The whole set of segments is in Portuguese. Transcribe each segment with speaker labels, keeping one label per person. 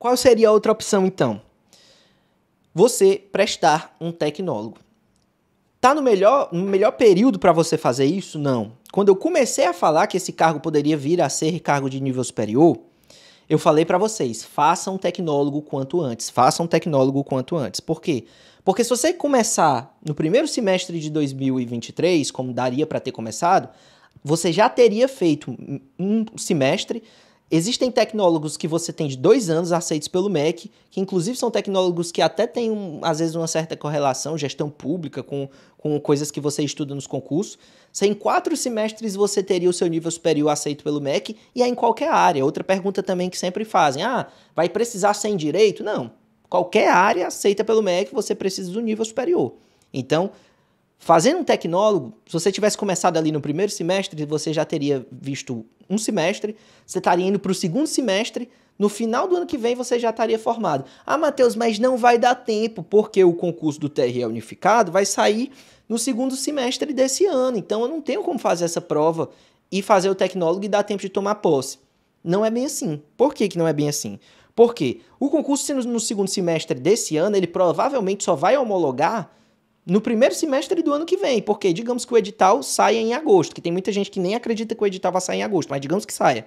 Speaker 1: Qual seria a outra opção então? Você prestar um tecnólogo. Tá no melhor, no melhor período para você fazer isso? Não. Quando eu comecei a falar que esse cargo poderia vir a ser cargo de nível superior, eu falei para vocês, façam um tecnólogo quanto antes, façam um tecnólogo quanto antes. Por quê? Porque se você começar no primeiro semestre de 2023, como daria para ter começado, você já teria feito um semestre Existem tecnólogos que você tem de dois anos aceitos pelo MEC, que inclusive são tecnólogos que até têm, um, às vezes, uma certa correlação, gestão pública, com, com coisas que você estuda nos concursos. Se em quatro semestres você teria o seu nível superior aceito pelo MEC, e é em qualquer área. Outra pergunta também que sempre fazem: ah, vai precisar sem direito? Não. Qualquer área aceita pelo MEC, você precisa do nível superior. Então, Fazendo um tecnólogo, se você tivesse começado ali no primeiro semestre, você já teria visto um semestre, você estaria indo para o segundo semestre, no final do ano que vem você já estaria formado. Ah, Matheus, mas não vai dar tempo, porque o concurso do TRE é unificado vai sair no segundo semestre desse ano, então eu não tenho como fazer essa prova e fazer o tecnólogo e dar tempo de tomar posse. Não é bem assim. Por que, que não é bem assim? Porque o concurso, no segundo semestre desse ano, ele provavelmente só vai homologar no primeiro semestre do ano que vem, porque digamos que o edital saia em agosto, que tem muita gente que nem acredita que o edital vai sair em agosto, mas digamos que saia.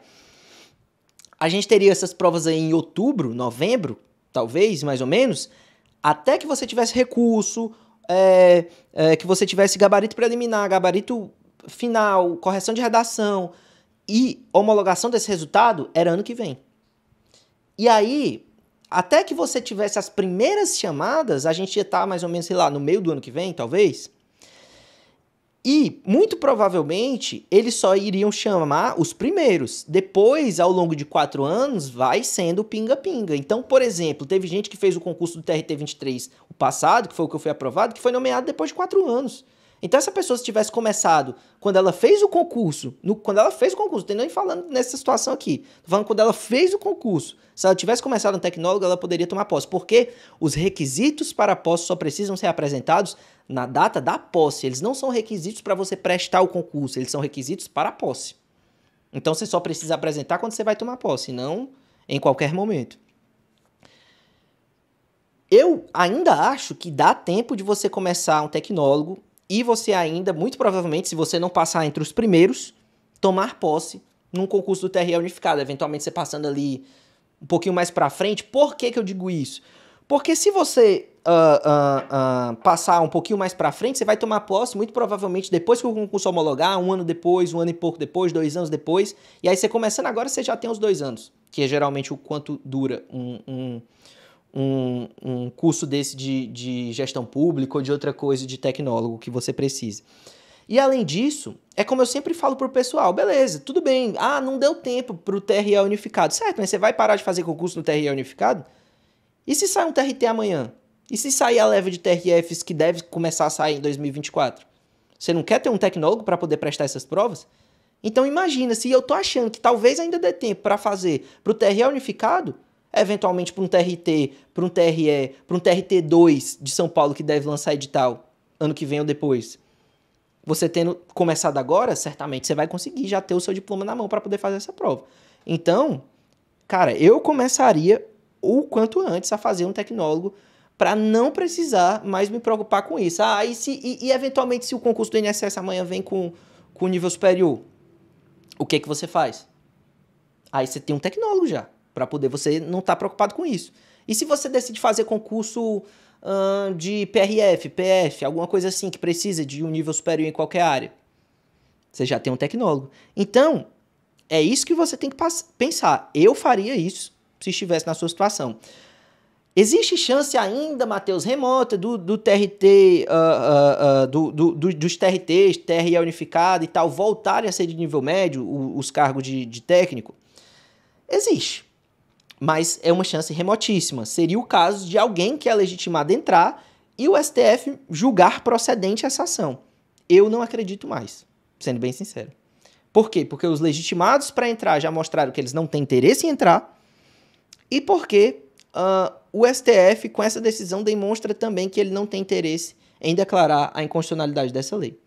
Speaker 1: A gente teria essas provas aí em outubro, novembro, talvez, mais ou menos, até que você tivesse recurso, é, é, que você tivesse gabarito preliminar, gabarito final, correção de redação e homologação desse resultado, era ano que vem. E aí, até que você tivesse as primeiras chamadas, a gente ia estar tá mais ou menos, sei lá, no meio do ano que vem, talvez. E, muito provavelmente, eles só iriam chamar os primeiros. Depois, ao longo de quatro anos, vai sendo pinga-pinga. Então, por exemplo, teve gente que fez o concurso do TRT 23 o passado, que foi o que eu fui aprovado, que foi nomeado depois de quatro anos. Então, essa pessoa, se tivesse começado quando ela fez o concurso, no, quando ela fez o concurso, não nem falando nessa situação aqui, estou falando quando ela fez o concurso, se ela tivesse começado no tecnólogo, ela poderia tomar posse, porque os requisitos para a posse só precisam ser apresentados na data da posse. Eles não são requisitos para você prestar o concurso, eles são requisitos para a posse. Então, você só precisa apresentar quando você vai tomar posse, não em qualquer momento. Eu ainda acho que dá tempo de você começar um tecnólogo e você ainda, muito provavelmente, se você não passar entre os primeiros, tomar posse num concurso do TRE unificado, eventualmente você passando ali um pouquinho mais para frente. Por que, que eu digo isso? Porque se você uh, uh, uh, passar um pouquinho mais para frente, você vai tomar posse muito provavelmente depois que o concurso homologar, um ano depois, um ano e pouco depois, dois anos depois. E aí você começando agora, você já tem os dois anos, que é geralmente o quanto dura um, um um, um curso desse de, de gestão pública ou de outra coisa de tecnólogo que você precise. E além disso, é como eu sempre falo pro pessoal, beleza, tudo bem, ah, não deu tempo pro TRE unificado. Certo, mas você vai parar de fazer concurso no TRE unificado? E se sair um TRT amanhã? E se sair a leva de TRFs que deve começar a sair em 2024? Você não quer ter um tecnólogo para poder prestar essas provas? Então imagina, se eu tô achando que talvez ainda dê tempo para fazer pro TRE unificado, eventualmente para um TRT, para um TRE, para um TRT2 de São Paulo que deve lançar edital ano que vem ou depois. Você tendo começado agora, certamente você vai conseguir já ter o seu diploma na mão para poder fazer essa prova. Então, cara, eu começaria o quanto antes a fazer um tecnólogo para não precisar mais me preocupar com isso. Ah, e, se, e, e eventualmente se o concurso do INSS amanhã vem com, com nível superior, o que que você faz? Aí você tem um tecnólogo já para poder você não estar tá preocupado com isso. E se você decide fazer concurso de PRF, PF, alguma coisa assim que precisa de um nível superior em qualquer área, você já tem um tecnólogo. Então, é isso que você tem que pensar. Eu faria isso se estivesse na sua situação. Existe chance ainda, Matheus, remota do, do TRT, uh, uh, uh, do, do, dos TRTs, TRE unificado e tal, voltarem a ser de nível médio o, os cargos de, de técnico? Existe mas é uma chance remotíssima. Seria o caso de alguém que é legitimado entrar e o STF julgar procedente essa ação. Eu não acredito mais, sendo bem sincero. Por quê? Porque os legitimados para entrar já mostraram que eles não têm interesse em entrar e porque uh, o STF, com essa decisão, demonstra também que ele não tem interesse em declarar a inconstitucionalidade dessa lei.